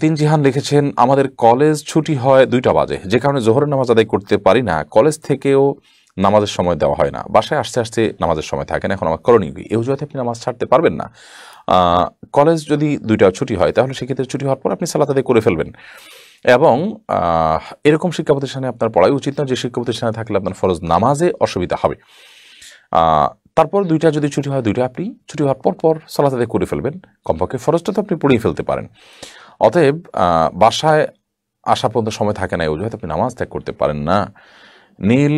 তিন জিহান লিখেছেন আমাদের কলেজ ছুটি হয় দুইটা বাজে যে কারণে জোহরের নামাজ আদায় করতে পারি না কলেজ থেকেও নামাজের সময় দেওয়া হয় না বাসায় আসতে আসতে নামাজের সময় থাকে না এখন আমার করণীয় কি এই অজুহাতে আপনি নামাজ ছাড়তে পারবেন না কলেজ যদি দুইটা ছুটি হয় তাহলে সেক্ষেত্রে ছুটি হওয়ার পর আপনি সালাত আদায় করে ফেলবেন এবং এরকম শিক্ষা প্রতিষ্ঠানে আপনার পড়াই উচিত না যে শিক্ষা প্রতিষ্ঠানে থাকলে আপনার ফরজ নামাজে অসুবিধা হবে তারপর দুইটা যদি ছুটি হয় দুইটা আপনি ছুটি হওয়ার পর পর সালাত আদায় করে ফেলবেন কমপক্ষে ফরজটা তো আপনি পড়িয়ে ফেলতে পারেন অতএব বাসায় আসা পর্যন্ত সময় থাকে না অজুহাত আপনি নামাজ ত্যাগ করতে পারেন না নীল